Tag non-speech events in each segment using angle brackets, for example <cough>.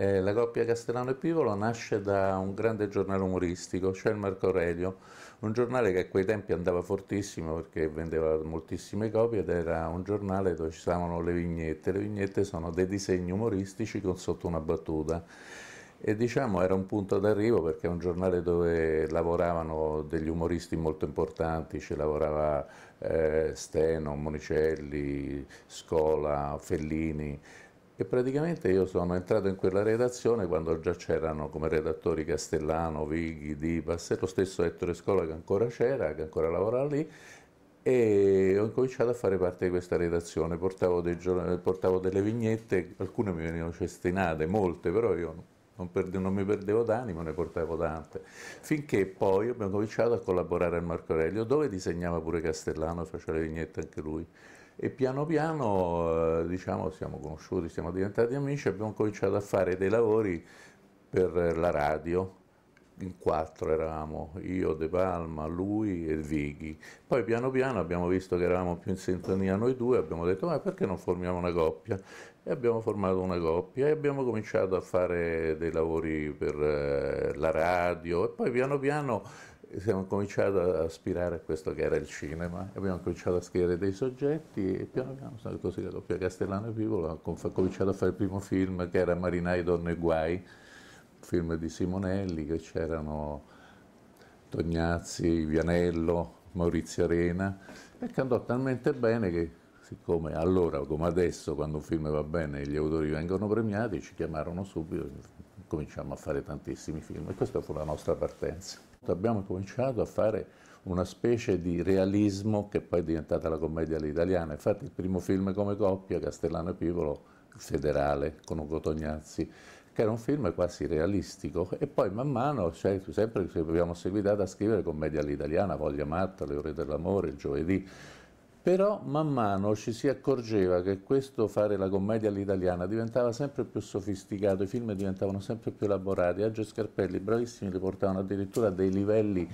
Eh, la coppia Castellano e Pivolo nasce da un grande giornale umoristico, cioè il Marco Aurelio, un giornale che a quei tempi andava fortissimo perché vendeva moltissime copie ed era un giornale dove ci stavano le vignette. Le vignette sono dei disegni umoristici con sotto una battuta e diciamo era un punto d'arrivo perché è un giornale dove lavoravano degli umoristi molto importanti, ci lavorava eh, Steno, Monicelli, Scola, Fellini, e praticamente io sono entrato in quella redazione quando già c'erano come redattori Castellano, Vighi, Dipas e lo stesso Ettore Scola che ancora c'era, che ancora lavora lì e ho cominciato a fare parte di questa redazione, portavo, giorn- portavo delle vignette, alcune mi venivano cestinate, molte però io non, perde- non mi perdevo d'animo, ne portavo tante, finché poi abbiamo cominciato a collaborare al Marco Aurelio dove disegnava pure Castellano, e faceva le vignette anche lui e piano piano eh, diciamo, siamo conosciuti, siamo diventati amici, e abbiamo cominciato a fare dei lavori per la radio, in quattro eravamo, io, De Palma, lui e Vighi. Poi piano piano abbiamo visto che eravamo più in sintonia noi due, abbiamo detto ma perché non formiamo una coppia? E abbiamo formato una coppia e abbiamo cominciato a fare dei lavori per eh, la radio e poi piano piano siamo cominciati ad aspirare a questo che era il cinema, abbiamo cominciato a scrivere dei soggetti e piano piano sono così la doppia Castellano e Pivola ha cominciato a fare il primo film che era Marinai, Donne e Guai, un film di Simonelli che c'erano Tognazzi, Vianello, Maurizio Arena e che andò talmente bene che siccome allora come adesso quando un film va bene gli autori vengono premiati ci chiamarono subito cominciamo a fare tantissimi film e questa fu la nostra partenza. Abbiamo cominciato a fare una specie di realismo che poi è diventata la commedia all'italiana. Infatti il primo film come coppia, Castellano e Pivolo, Federale, con Ugo Tognazzi, che era un film quasi realistico e poi man mano, cioè, sempre abbiamo seguitato a scrivere commedia all'italiana, Voglia Matta, Le ore dell'amore, Il giovedì, però man mano ci si accorgeva che questo fare la commedia all'italiana diventava sempre più sofisticato, i film diventavano sempre più elaborati, Aggio e Scarpelli bravissimi li portavano addirittura a dei livelli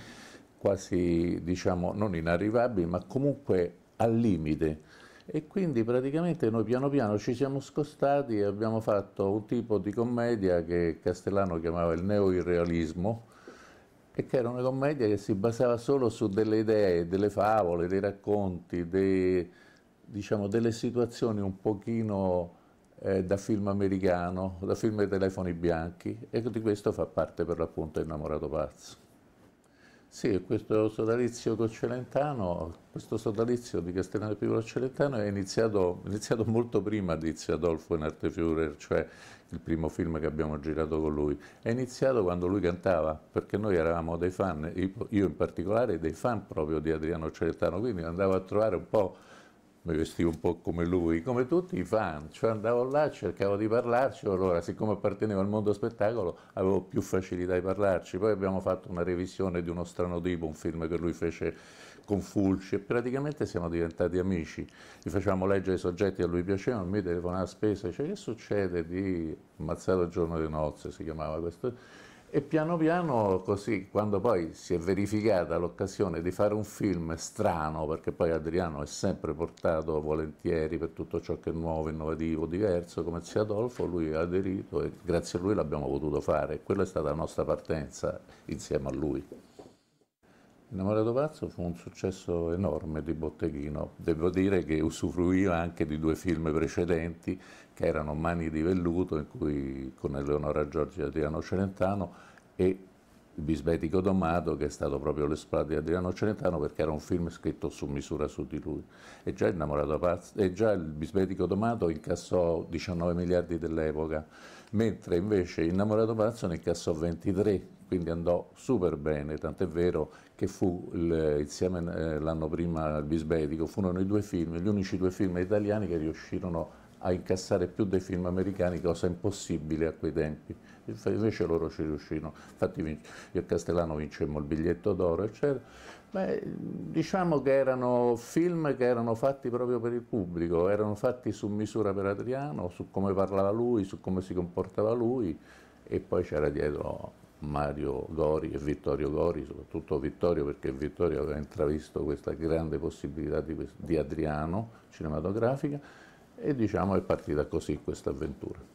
quasi, diciamo, non inarrivabili, ma comunque al limite. E quindi praticamente noi piano piano ci siamo scostati e abbiamo fatto un tipo di commedia che Castellano chiamava il neo-irrealismo, e che era una commedia che si basava solo su delle idee, delle favole, dei racconti, dei, diciamo, delle situazioni un pochino eh, da film americano, da film dei telefoni bianchi e di questo fa parte per l'appunto Innamorato Pazzo. Sì, questo sodalizio con Celentano, questo sodalizio di Castellano e Piccolo Celentano è iniziato, iniziato molto prima di Zio Adolfo in Artefiurer, cioè il primo film che abbiamo girato con lui, è iniziato quando lui cantava, perché noi eravamo dei fan, io in particolare dei fan proprio di Adriano Celentano, quindi andavo a trovare un po', mi vestivo un po' come lui, come tutti i fan, cioè andavo là, cercavo di parlarci, allora siccome appartenevo al mondo spettacolo avevo più facilità di parlarci, poi abbiamo fatto una revisione di uno strano tipo, un film che lui fece con Fulci e praticamente siamo diventati amici. Gli facevamo leggere i soggetti a lui piacevano, me telefonava a spesa, diceva che succede di ammazzare il giorno di nozze, si chiamava questo. E piano piano così, quando poi si è verificata l'occasione di fare un film strano, perché poi Adriano è sempre portato volentieri per tutto ciò che è nuovo, innovativo, diverso, come zio Adolfo, lui ha aderito e grazie a lui l'abbiamo potuto fare. Quella è stata la nostra partenza insieme a lui. Innamorato pazzo fu un successo enorme di Botteghino. Devo dire che usufruiva anche di due film precedenti che erano Mani di velluto in cui con Eleonora Giorgi e Adriano Celentano e il Bisbetico Domato che è stato proprio l'esploit di Adriano Celentano perché era un film scritto su misura su di lui. E già, pazzo, e già il Bisbetico Domato incassò 19 miliardi dell'epoca mentre invece Innamorato Pazzo ne incassò 23, quindi andò super bene, tant'è vero che fu il, insieme eh, l'anno prima al Bisbetico, furono i due film, gli unici due film italiani che riuscirono a incassare più dei film americani, cosa impossibile a quei tempi invece loro ci riuscirono, infatti io e Castellano vincemmo il biglietto d'oro, eccetera. Beh, diciamo che erano film che erano fatti proprio per il pubblico, erano fatti su misura per Adriano, su come parlava lui, su come si comportava lui e poi c'era dietro Mario Gori e Vittorio Gori, soprattutto Vittorio perché Vittorio aveva intravisto questa grande possibilità di, di Adriano cinematografica e diciamo è partita così questa avventura.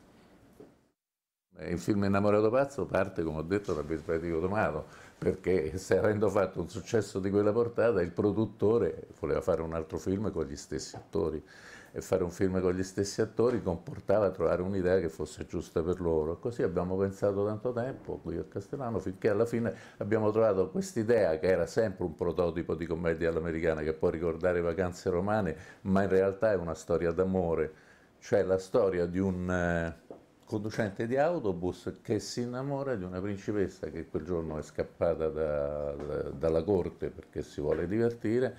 Eh, il film Innamorato Pazzo parte, come ho detto, da Vespatico Tomato, perché se avendo fatto un successo di quella portata, il produttore voleva fare un altro film con gli stessi attori e fare un film con gli stessi attori comportava trovare un'idea che fosse giusta per loro. Così abbiamo pensato tanto tempo qui a Castellano finché alla fine abbiamo trovato quest'idea che era sempre un prototipo di commedia all'americana che può ricordare vacanze romane, ma in realtà è una storia d'amore, cioè la storia di un eh, conducente di autobus che si innamora di una principessa che quel giorno è scappata da, da, dalla corte perché si vuole divertire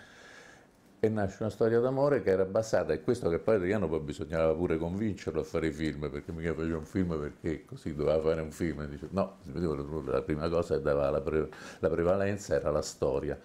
e nasce una storia d'amore che era basata, e questo che poi Adriano poi bisognava pure convincerlo a fare i film, perché mica faceva un film perché così doveva fare un film, dice, no, la prima cosa che dava la, pre, la prevalenza era la storia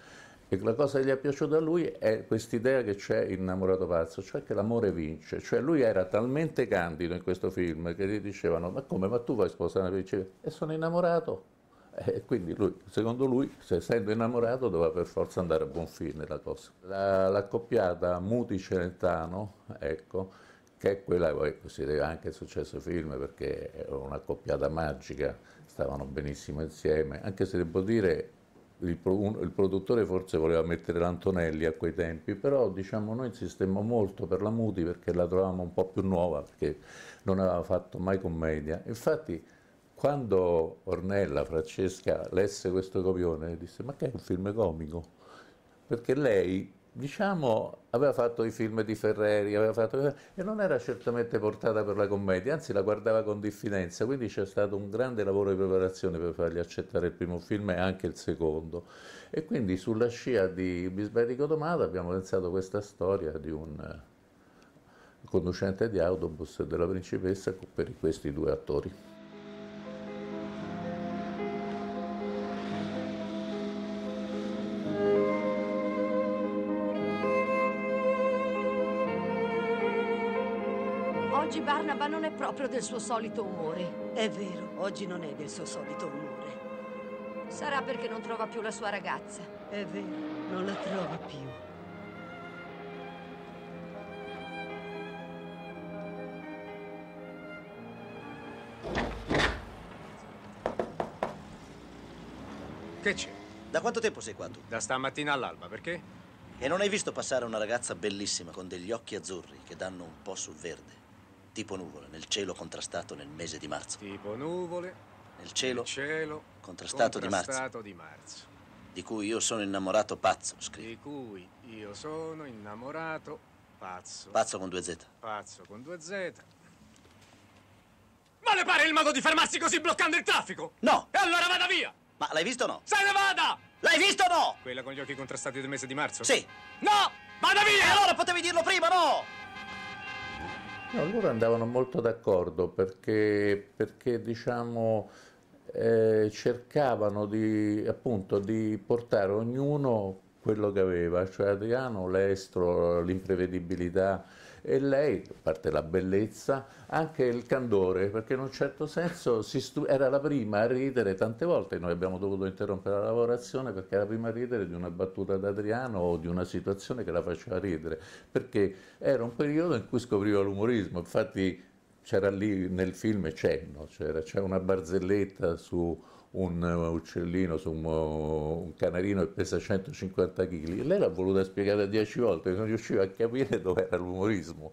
e la cosa che gli è piaciuta a lui è quest'idea che c'è innamorato pazzo, cioè che l'amore vince. Cioè lui era talmente candido in questo film che gli dicevano ma come, ma tu vuoi sposare una principessa? E sono innamorato. E quindi lui, secondo lui, se essendo innamorato, doveva per forza andare a buon fine la cosa. La, l'accoppiata Muti-Celentano, ecco, che è quella, poi si deve anche il successo film perché è una coppiata magica, stavano benissimo insieme, anche se devo dire il, un, il, produttore forse voleva mettere l'Antonelli a quei tempi, però diciamo noi insistemmo molto per la Muti perché la trovavamo un po' più nuova, perché non aveva fatto mai commedia. Infatti quando Ornella Francesca lesse questo copione disse ma che è un film comico? Perché lei diciamo, aveva fatto i film di Ferreri fatto, e non era certamente portata per la commedia, anzi la guardava con diffidenza, quindi c'è stato un grande lavoro di preparazione per fargli accettare il primo film e anche il secondo. E quindi sulla scia di Bisberico Tomato abbiamo pensato questa storia di un eh, conducente di autobus della principessa per questi due attori. proprio del suo solito umore. È vero, oggi non è del suo solito umore. Sarà perché non trova più la sua ragazza. È vero, non la trova più. Che c'è? Da quanto tempo sei qua tu? Da stamattina all'alba, perché? E non hai visto passare una ragazza bellissima con degli occhi azzurri che danno un po' sul verde? Tipo nuvole, nel cielo contrastato nel mese di marzo. Tipo nuvole. Nel cielo, cielo contrastato, contrastato di, marzo, di marzo. Di cui io sono innamorato pazzo, scrive. Di cui io sono innamorato pazzo. Pazzo con due Z. Pazzo con due Z. Ma le pare il modo di fermarsi così bloccando il traffico? No! E allora vada via! Ma l'hai visto o no? Se ne vada! L'hai visto o no? Quella con gli occhi contrastati del mese di marzo? Sì. No! Vada via! E allora potevi dirlo prima, no? No, loro andavano molto d'accordo perché, perché diciamo, eh, cercavano di, appunto, di portare ognuno quello che aveva, cioè Adriano l'estro, l'imprevedibilità, e lei, a parte la bellezza, anche il candore, perché in un certo senso era la prima a ridere tante volte, noi abbiamo dovuto interrompere la lavorazione perché era la prima a ridere di una battuta d'Adriano o di una situazione che la faceva ridere, perché era un periodo in cui scopriva l'umorismo, infatti c'era lì nel film Cenno, no? c'è una barzelletta su un eh, uccellino, su un, eh, un canarino che pesa 150 kg. Lei l'ha voluta spiegare dieci volte, non riusciva a capire dove era l'umorismo.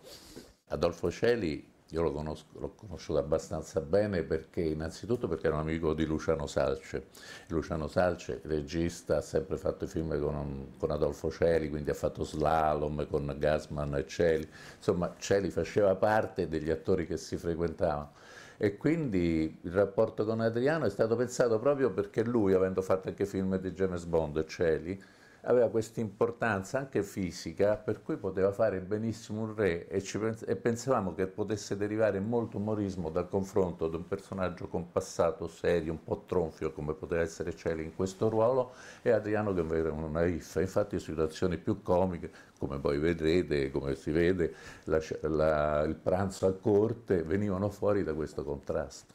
Adolfo Celi io l'ho conosco, conosciuto abbastanza bene perché innanzitutto perché era un amico di Luciano Salce. Luciano Salce, regista, ha sempre fatto i film con, con, Adolfo Celi, quindi ha fatto slalom con Gasman e Celi. Insomma, Celi faceva parte degli attori che si frequentavano e quindi il rapporto con Adriano è stato pensato proprio perché lui, avendo fatto anche film di James Bond, e cioè Celi, aveva questa importanza anche fisica per cui poteva fare benissimo un re e, pens- e pensavamo che potesse derivare molto umorismo dal confronto di un personaggio con passato serio, un po' tronfio come poteva essere Celi in questo ruolo e Adriano che era una riffa, infatti situazioni più comiche come poi vedrete, come si vede, la, la, il pranzo a corte venivano fuori da questo contrasto.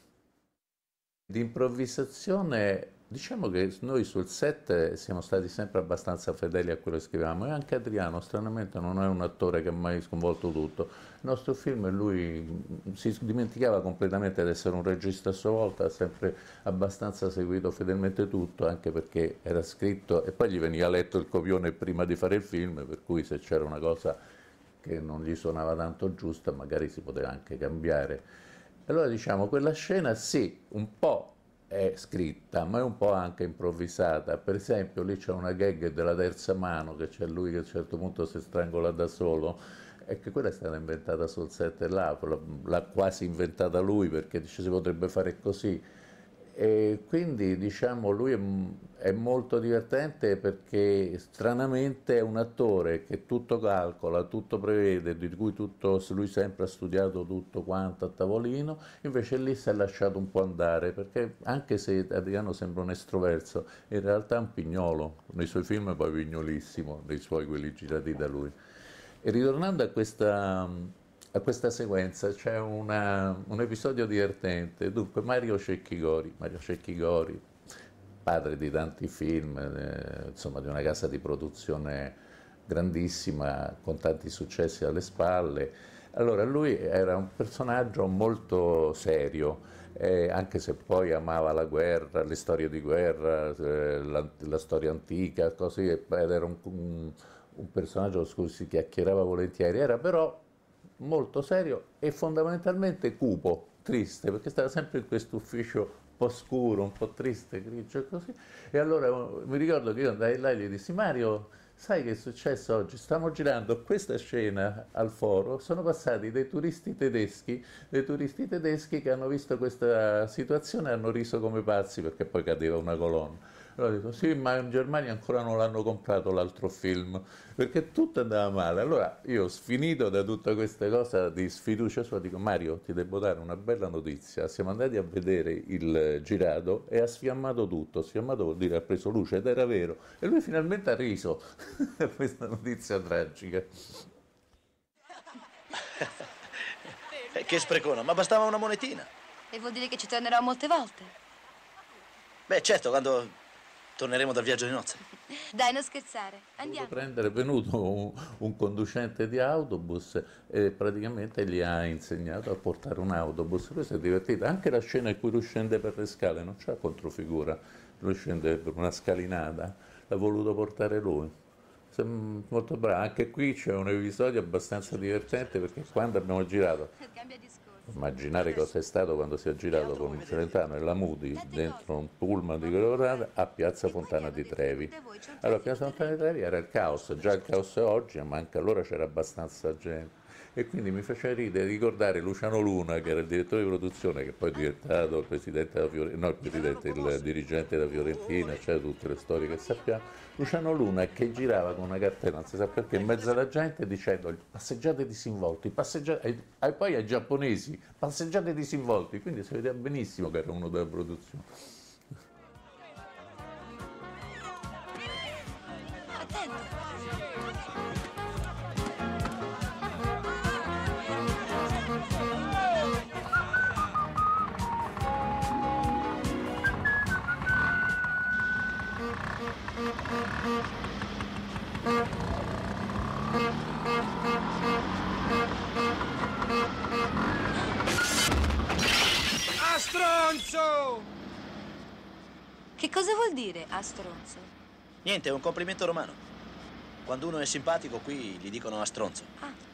Di improvvisazione Diciamo che noi sul set siamo stati sempre abbastanza fedeli a quello che scriviamo e anche Adriano stranamente non è un attore che ha mai sconvolto tutto. Il nostro film lui si dimenticava completamente di essere un regista a sua volta, ha sempre abbastanza seguito fedelmente tutto, anche perché era scritto e poi gli veniva letto il copione prima di fare il film, per cui se c'era una cosa che non gli suonava tanto giusta magari si poteva anche cambiare. Allora diciamo quella scena sì, un po' è scritta, ma è un po' anche improvvisata. Per esempio, lì c'è una gag della terza mano che c'è lui che a un certo punto si strangola da solo. E che quella è stata inventata sul set là, l'ha quasi inventata lui perché dice si potrebbe fare così e quindi diciamo lui è, è, molto divertente perché stranamente è un attore che tutto calcola, tutto prevede, di cui tutto, lui sempre ha studiato tutto quanto a tavolino, invece lì si è lasciato un po' andare perché anche se Adriano sembra un estroverso, in realtà è un pignolo, nei suoi film è poi pignolissimo, nei suoi quelli girati da lui. E ritornando a questa a questa sequenza c'è una, un episodio divertente. Dunque, Mario Cecchigori, Mario Cecchigori, padre di tanti film, eh, insomma, di una casa di produzione grandissima, con tanti successi alle spalle. Allora, lui era un personaggio molto serio, eh, anche se poi amava la guerra, le storie di guerra, eh, la, la, storia antica, così, era un, un, un personaggio su cui si chiacchierava volentieri, era però molto serio e fondamentalmente cupo, triste, perché stava sempre in questo ufficio un po' scuro, un po' triste, grigio e così. E allora oh, mi ricordo che io andai là e gli dissi Mario, sai che è successo oggi? Stiamo girando questa scena al foro, sono passati dei turisti tedeschi, dei turisti tedeschi che hanno visto questa situazione e hanno riso come pazzi perché poi cadeva una colonna. Allora dico, sì, ma in Germania ancora non l'hanno comprato l'altro film, perché tutto andava male. Allora io sfinito da tutta questa cosa di sfiducia sua, dico, Mario, ti devo dare una bella notizia. Siamo andati a vedere il girato e ha sfiammato tutto, sfiammato vuol dire ha preso luce ed era vero. E lui finalmente ha riso a <laughs> questa notizia tragica. <laughs> che sprecona, ma bastava una monetina. E vuol dire che ci tornerò molte volte. Beh, certo, quando torneremo dal viaggio di nozze. <laughs> Dai, non scherzare, andiamo. Prendere, venuto un, un, conducente di autobus e praticamente gli ha insegnato a portare un autobus. Questo è divertito. Anche la scena in cui lui scende per le scale, non c'è controfigura, lui scende per una scalinata, l'ha voluto portare lui. Molto bravo, anche qui c'è un episodio abbastanza divertente perché quando abbiamo girato immaginare cosa è stato quando si è girato con Celentano e la Mudi dentro un pullman di Colorado a Piazza Fontana di Trevi. Allora Piazza Fontana di Trevi era il caos, già il caos è oggi, ma anche allora c'era abbastanza gente e quindi mi faceva ridere ricordare Luciano Luna che era il direttore di produzione che poi è diventato il presidente della Fiorentina, no il presidente, il dirigente della Fiorentina, cioè tutte le storie che sappiamo, Luciano Luna che girava con una cartella, non si sa perché, in mezzo alla gente dicendo passeggiate disinvolti, passeggiate, e, e poi ai giapponesi, passeggiate disinvolti, quindi si vedeva benissimo che era uno della produzione. Attento! A stronzo! Che cosa vuol dire a stronzo? Niente, è un complimento romano. Quando uno è simpatico qui gli dicono a stronzo. Ah.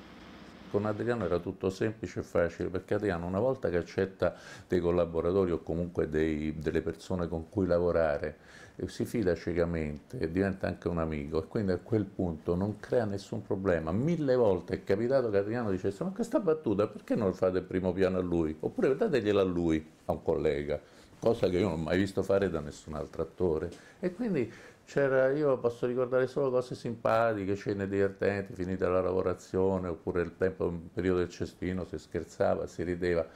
Con Adriano era tutto semplice e facile perché Adriano una volta che accetta dei collaboratori o comunque dei, delle persone con cui lavorare eh, si fida ciecamente e diventa anche un amico e quindi a quel punto non crea nessun problema. Mille volte è capitato che Adriano dicesse ma questa battuta perché non fate il primo piano a lui? Oppure dategliela a lui, a un collega cosa che io non ho mai visto fare da nessun altro attore. E quindi io posso ricordare solo cose simpatiche, scene divertenti, finita la lavorazione, oppure il tempo, il periodo del cestino, si scherzava, si rideva.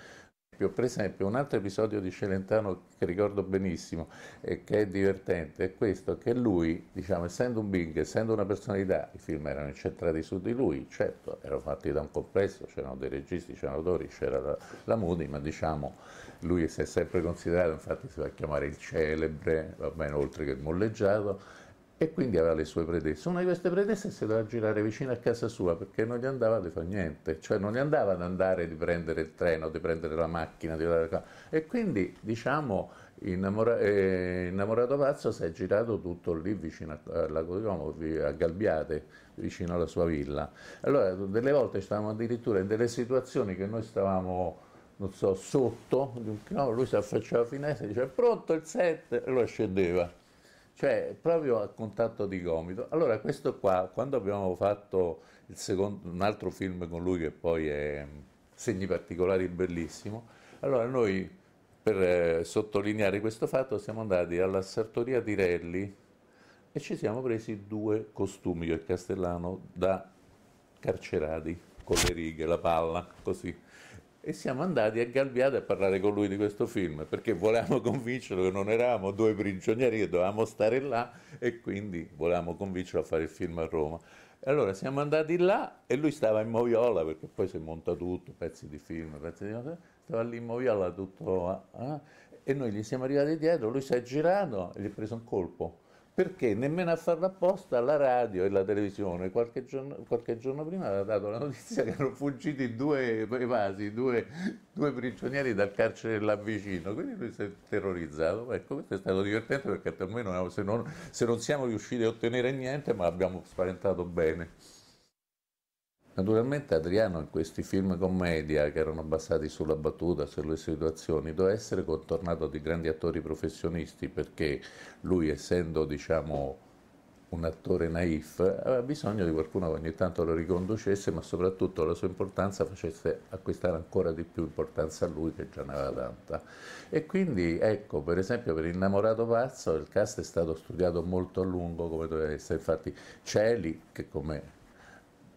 Per esempio, un altro episodio di Celentano che ricordo benissimo e che è divertente è questo: che lui, diciamo, essendo un big, essendo una personalità, i film erano incentrati su di lui, certo, erano fatti da un complesso, c'erano dei registi, c'erano autori, c'era la, la Moody, ma diciamo lui si è sempre considerato, infatti si va a chiamare il celebre, va bene oltre che il molleggiato, e quindi aveva le sue pretese. Una di queste pretese si doveva girare vicino a casa sua perché non gli andava di fare niente, cioè non gli andava ad andare di prendere il treno, di prendere la macchina, di andare qua. E quindi, diciamo, innamora- eh, innamorato pazzo si è girato tutto lì vicino al Lago di Como, a Galbiate, vicino alla sua villa. Allora, delle volte stavamo addirittura in delle situazioni che noi stavamo non so, sotto di lui si affacciava alla finestra e diceva pronto il set e lo scendeva, cioè proprio a contatto di gomito. Allora questo qua, quando abbiamo fatto secondo, un altro film con lui che poi è mm, Segni particolari bellissimo, allora noi per eh, sottolineare questo fatto siamo andati alla sartoria Tirelli e ci siamo presi due costumi che Castellano da carcerati, con le righe, la palla, così e siamo andati a Galviate a parlare con lui di questo film perché volevamo convincerlo che non eravamo due prigionieri che dovevamo stare là e quindi volevamo convincerlo a fare il film a Roma. E Allora siamo andati là e lui stava in moviola perché poi si monta tutto, pezzi di film, pezzi di stava lì in moviola tutto eh? e noi gli siamo arrivati dietro, lui si è girato e gli ha preso un colpo perché nemmeno a farlo apposta la radio e la televisione qualche giorno, qualche giorno prima aveva dato la notizia che erano fuggiti due evasi, due, due, prigionieri dal carcere là vicino, quindi lui si è terrorizzato. Ecco, questo è stato divertente perché almeno se non, se non siamo riusciti a ottenere niente, ma abbiamo spaventato bene. Naturalmente Adriano in questi film commedia che erano basati sulla battuta, sulle situazioni, doveva essere contornato di grandi attori professionisti perché lui essendo diciamo un attore naif aveva bisogno di qualcuno che ogni tanto lo riconducesse ma soprattutto la sua importanza facesse acquistare ancora di più importanza a lui che già ne aveva tanta e quindi ecco per esempio per Innamorato Pazzo il cast è stato studiato molto a lungo come doveva essere infatti Celi che come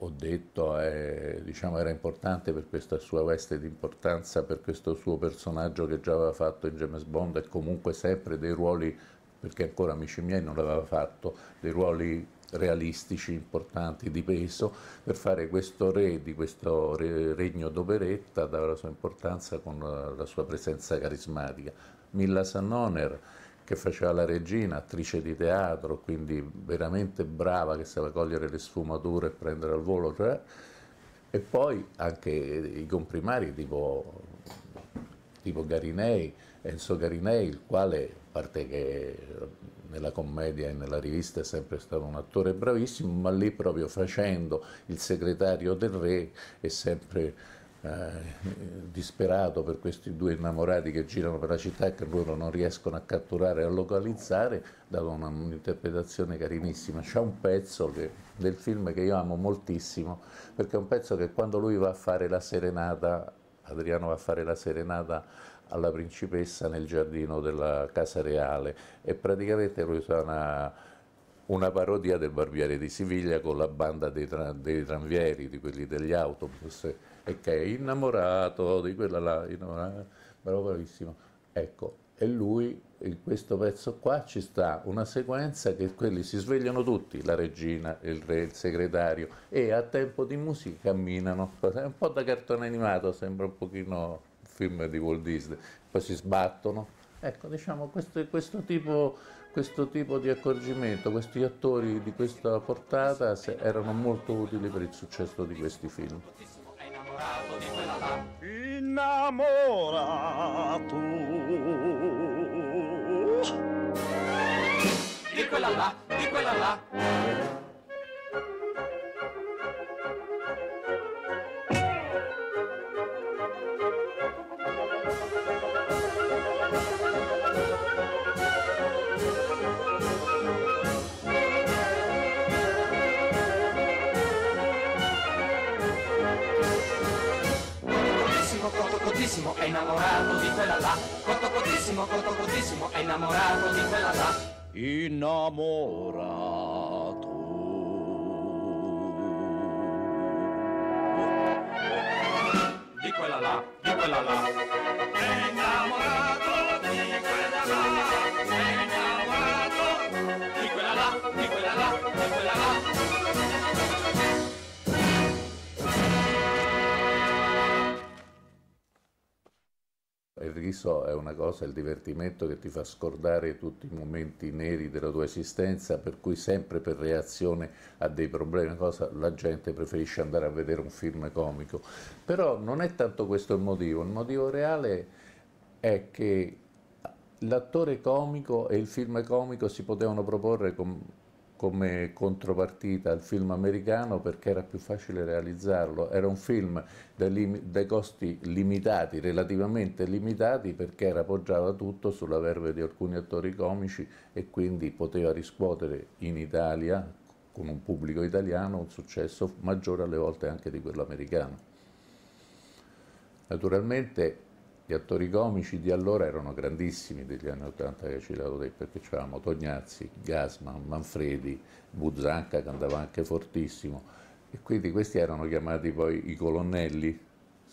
ho detto è, diciamo, era importante per questa sua veste di importanza, per questo suo personaggio che già aveva fatto in James Bond e comunque sempre dei ruoli, perché ancora Amici miei non l'aveva fatto, dei ruoli realistici, importanti, di peso, per fare questo re di questo re, regno d'operetta dava la sua importanza con la, la sua presenza carismatica. Milla Sannoner che faceva la regina, attrice di teatro, quindi veramente brava che sapeva cogliere le sfumature e prendere al volo, cioè, e poi anche i comprimari tipo, tipo Garinei, Enzo Garinei, il quale, a parte che nella commedia e nella rivista è sempre stato un attore bravissimo, ma lì proprio facendo il segretario del re è sempre eh, disperato per questi due innamorati che girano per la città e che loro non riescono a catturare e a localizzare, dato un'interpretazione carinissima. C'è un pezzo che, del film che io amo moltissimo, perché è un pezzo che quando lui va a fare la serenata, Adriano va a fare la serenata alla principessa nel giardino della Casa Reale e praticamente lui suona una parodia del Barbiere di Siviglia con la banda dei, tra, dei tranvieri, di quelli degli autobus, e che è innamorato di quella là, bravo, bravissimo. Ecco, e lui in questo pezzo qua ci sta una sequenza che quelli si svegliano tutti, la regina, il re, il segretario, e a tempo di musica camminano, è un po' da cartone animato, sembra un pochino un film di Walt Disney, poi si sbattono. Ecco, diciamo, questo, questo tipo questo tipo di accorgimento, questi attori di questa portata erano molto utili per il successo di questi film. Innamorato di quella là, di quella là. cotissimo, è innamorato di quella là. Cotto cotissimo, cotto cotissimo, è innamorato di quella là. Innamora. una cosa, il divertimento che ti fa scordare tutti i momenti neri della tua esistenza, per cui sempre per reazione a dei problemi, una cosa, la gente preferisce andare a vedere un film comico. Però non è tanto questo il motivo, il motivo reale è che l'attore comico e il film comico si potevano proporre come come contropartita al film americano perché era più facile realizzarlo, era un film dai, dai costi limitati, relativamente limitati perché era appoggiava tutto sulla verve di alcuni attori comici e quindi poteva riscuotere in Italia con un pubblico italiano un successo maggiore alle volte anche di quello americano. Naturalmente gli attori comici di allora erano grandissimi degli anni 80 che ci dato dei perché c'avevamo Tognazzi, Gasman, Manfredi, Buzzanca che andava anche fortissimo e quindi questi erano chiamati poi i colonnelli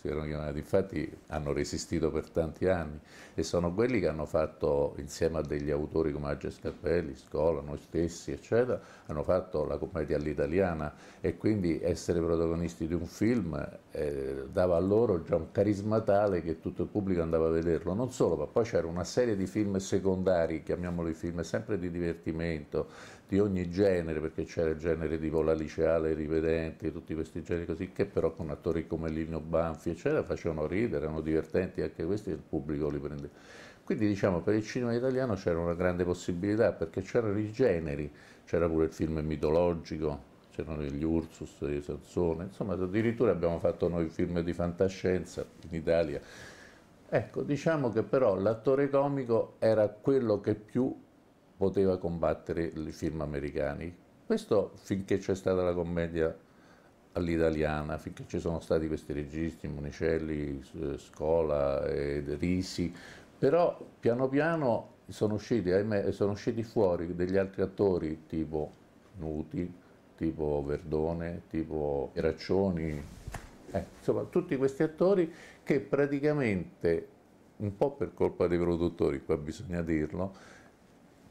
si erano chiamati, infatti hanno resistito per tanti anni e sono quelli che hanno fatto insieme a degli autori come Age Scarpelli, Scola, noi stessi eccetera, hanno fatto la commedia all'italiana e quindi essere protagonisti di un film eh, dava a loro già un carisma tale che tutto il pubblico andava a vederlo, non solo, ma poi c'era una serie di film secondari, chiamiamoli film sempre di divertimento, di ogni genere, perché c'era il genere di la liceale, rivedenti, tutti questi generi così, che però con attori come Lino Banfi eccetera facevano ridere, erano divertenti anche questi il pubblico li prendeva. Quindi diciamo per il cinema italiano c'era una grande possibilità perché c'erano i generi, c'era pure il film mitologico, c'erano gli Ursus di Sansone, insomma addirittura abbiamo fatto noi film di fantascienza in Italia. Ecco, diciamo che però l'attore comico era quello che più poteva combattere i film americani. Questo finché c'è stata la commedia all'italiana, finché ci sono stati questi registi, Monicelli, Scola, Risi, però piano piano sono usciti, ahimè, sono usciti fuori degli altri attori tipo Nuti, tipo Verdone, tipo Raccioni, eh, insomma tutti questi attori che praticamente, un po' per colpa dei produttori, qua bisogna dirlo,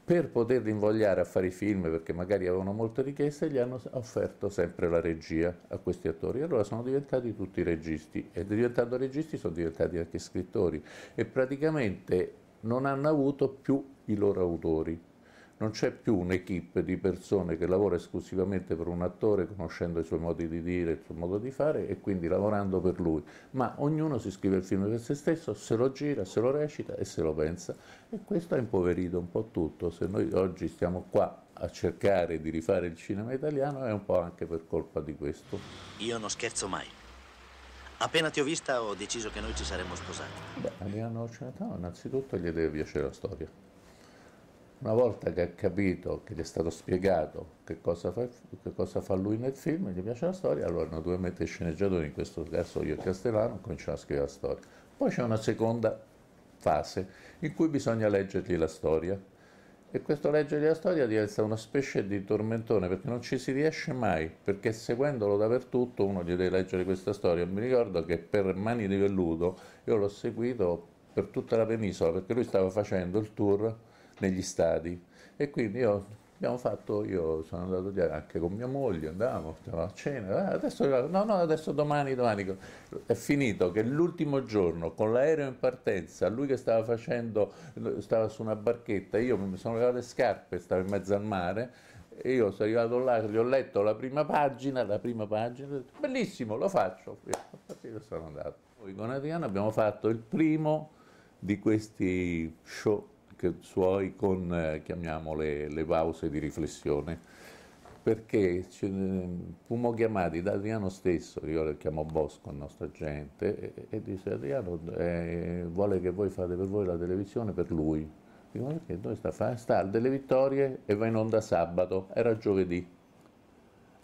per poterli invogliare a fare i film, perché magari avevano molte richieste, gli hanno offerto sempre la regia a questi attori. Allora sono diventati tutti registi e diventando registi sono diventati anche scrittori e praticamente non hanno avuto più i loro autori non c'è più un'equipe di persone che lavora esclusivamente per un attore conoscendo i suoi modi di dire, il suo modo di fare e quindi lavorando per lui, ma ognuno si scrive il film per se stesso, se lo gira, se lo recita e se lo pensa e questo ha impoverito un po' tutto, se noi oggi stiamo qua a cercare di rifare il cinema italiano è un po' anche per colpa di questo. Io non scherzo mai. Appena ti ho vista ho deciso che noi ci saremmo sposati. Beh, Adriano Celentano innanzitutto gli deve piacere la storia una volta che ha capito, che gli è stato spiegato che cosa, fa, che cosa fa lui nel film, gli piace la storia, allora naturalmente i sceneggiatori, in questo caso io e Castellano, cominciano a scrivere la storia. Poi c'è una seconda fase in cui bisogna leggergli la storia e questo leggergli la storia diventa una specie di tormentone perché non ci si riesce mai, perché seguendolo dappertutto uno gli deve leggere questa storia. Mi ricordo che per Mani di Velluto io l'ho seguito per tutta la penisola perché lui stava facendo il tour negli stadi. E quindi io, abbiamo fatto, io sono andato lì anche con mia moglie, andavamo, a cena, ah, adesso, no, no, adesso domani, domani. È finito che l'ultimo giorno con l'aereo in partenza, lui che stava facendo, stava su una barchetta, io mi sono levato le scarpe, stavo in mezzo al mare, e io sono arrivato là, gli ho letto la prima pagina, la prima pagina, bellissimo, lo faccio. E sono andato. Poi con Adriano abbiamo fatto il primo di questi show clic suoi con, eh, chiamiamole, le pause di riflessione, perché fummo chiamati da Adriano stesso, io lo chiamo Bosco, il nostro agente, e, e disse Adriano eh, vuole che voi fate per voi la televisione per lui. Dico, perché noi sta, fa, sta al delle vittorie e va in onda sabato, era giovedì.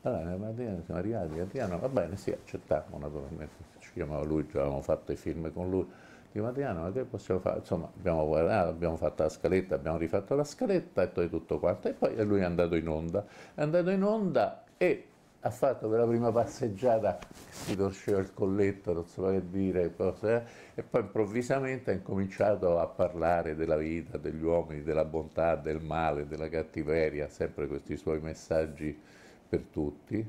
Allora, Martina, siamo arrivati, Adriano, va bene, sì, accettammo naturalmente, ci chiamava lui, già avevamo fatto i film con lui. Dico, Adriano, ma che possiamo fare? Insomma, abbiamo guardato, abbiamo fatto la scaletta, abbiamo rifatto la scaletta e poi tutto quanto. E poi lui è andato in onda. È andato in onda e ha fatto per la prima passeggiata, si torceva il colletto, non so che dire, cosa, eh. e poi improvvisamente ha incominciato a parlare della vita, degli uomini, della bontà, del male, della cattiveria, sempre questi suoi messaggi per tutti.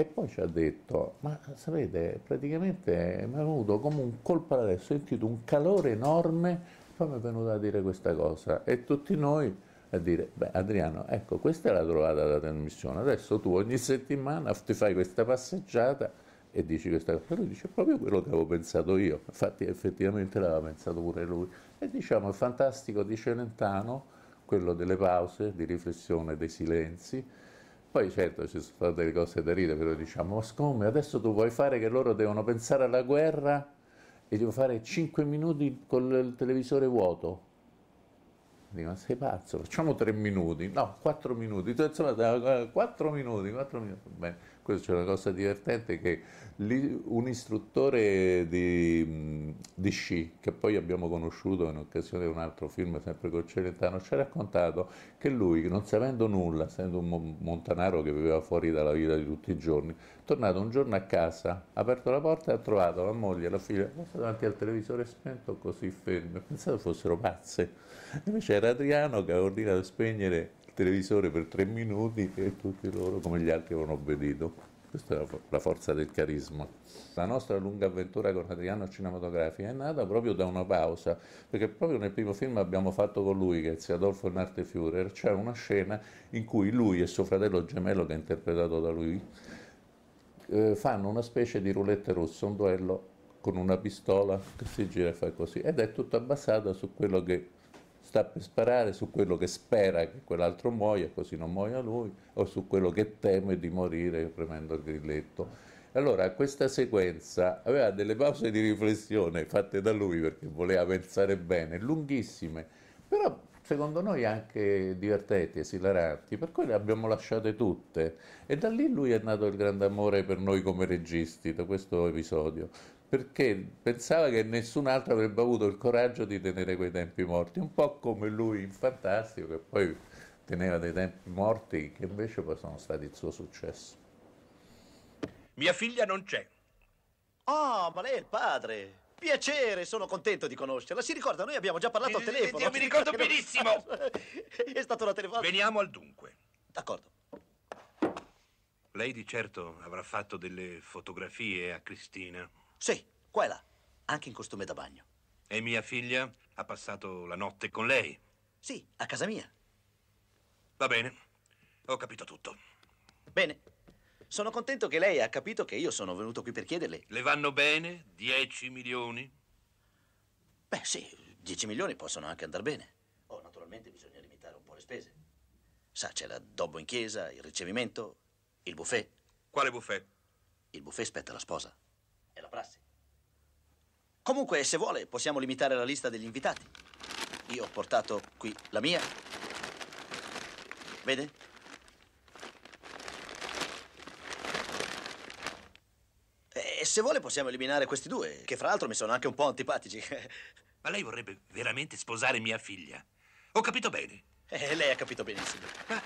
E poi ci ha detto, ma sapete, praticamente mi è venuto come un colpo adesso, ho sentito un calore enorme, poi mi è venuto a dire questa cosa. E tutti noi a dire, beh Adriano, ecco, questa è la trovata della trasmissione, adesso tu ogni settimana ti fai questa passeggiata e dici questa cosa. Lui dice proprio quello che avevo pensato io, infatti effettivamente l'aveva pensato pure lui. E diciamo, il fantastico di Celentano, quello delle pause, di riflessione, dei silenzi, poi certo ci sono state delle cose da ridere, però diciamo, ma come adesso tu vuoi fare che loro devono pensare alla guerra e devo fare 5 minuti con il televisore vuoto? Dico, ma sei pazzo, facciamo 3 minuti, no, 4 minuti, insomma 4 eh, minuti, 4 minuti, bene, questo c'è una cosa divertente che lì un istruttore di, di, sci, che poi abbiamo conosciuto in occasione di un altro film sempre con Celentano, ci ha raccontato che lui, non sapendo nulla, essendo un montanaro che viveva fuori dalla vita di tutti i giorni, è tornato un giorno a casa, ha aperto la porta e ha trovato la moglie e la figlia davanti al televisore spento così fermo, pensavo fossero pazze. Invece era Adriano che aveva ordinato di spegnere televisore per tre minuti e tutti loro come gli altri avevano obbedito. Questa è la forza del carisma. La nostra lunga avventura con Adriano cinematografica è nata proprio da una pausa, perché proprio nel primo film abbiamo fatto con lui, che è zio Adolfo Narte Führer, c'è cioè una scena in cui lui e suo fratello gemello, che è interpretato da lui, eh, fanno una specie di roulette rossa, un duello con una pistola che si gira e fa così, ed è tutto abbasata su quello che sta per sparare su quello che spera che quell'altro muoia, così non muoia lui, o su quello che teme di morire premendo il grilletto. Allora, questa sequenza aveva delle pause di riflessione fatte da lui perché voleva pensare bene, lunghissime, però secondo noi anche divertenti, esilaranti, per cui le abbiamo lasciate tutte. E da lì lui è nato il grande amore per noi come registi, da questo episodio perché pensava che nessun altro avrebbe avuto il coraggio di tenere quei tempi morti, un po' come lui in Fantastico che poi teneva dei tempi morti che invece poi sono stati il suo successo. Mia figlia non c'è. Oh, ma lei è il padre. Piacere, sono contento di conoscerla. Si ricorda, noi abbiamo già parlato al eh, eh, telefono. Io mi ricordo <laughs> benissimo. <laughs> è stata una telefonata. Veniamo al dunque. D'accordo. Lei di certo avrà fatto delle fotografie a Cristina. Sì, qua e là, anche in costume da bagno. E mia figlia ha passato la notte con lei? Sì, a casa mia. Va bene, ho capito tutto. Bene, sono contento che lei ha capito che io sono venuto qui per chiederle. Le vanno bene 10 milioni? Beh sì, 10 milioni possono anche andare bene. Oh, naturalmente bisogna limitare un po' le spese. Sa, c'è l'addobbo in chiesa, il ricevimento, il buffet. Quale buffet? Il buffet spetta la sposa. È la prassi. Comunque, se vuole, possiamo limitare la lista degli invitati. Io ho portato qui la mia. Vede? E se vuole possiamo eliminare questi due, che fra l'altro mi sono anche un po' antipatici. Ma lei vorrebbe veramente sposare mia figlia? Ho capito bene. Eh, lei ha capito benissimo. Ma,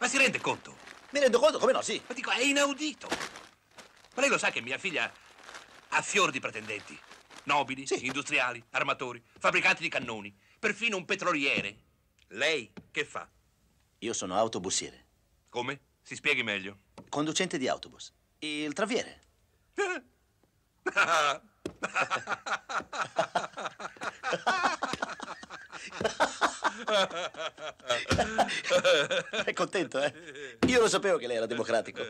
ma si rende conto? Mi rendo conto, come no, sì. Ma dico, è inaudito. Ma lei lo sa che mia figlia a fior di pretendenti. Nobili, sì. industriali, armatori, fabbricanti di cannoni, perfino un petroliere. Lei che fa? Io sono autobussiere. Come? Si spieghi meglio. Conducente di autobus. Il traviere. È contento, eh? Io lo sapevo che lei era democratico. <laughs>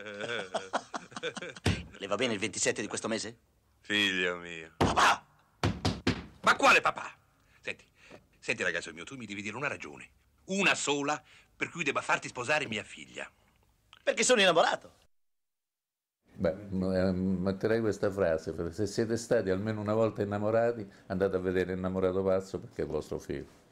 Le va bene il 27 di questo mese? Figlio mio. Papà! Ma quale papà? Senti, senti ragazzo mio, tu mi devi dire una ragione. Una sola per cui debba farti sposare mia figlia. Perché sono innamorato. Beh, ehm, metterei questa frase, se siete stati almeno una volta innamorati, andate a vedere Innamorato Pazzo perché è vostro figlio.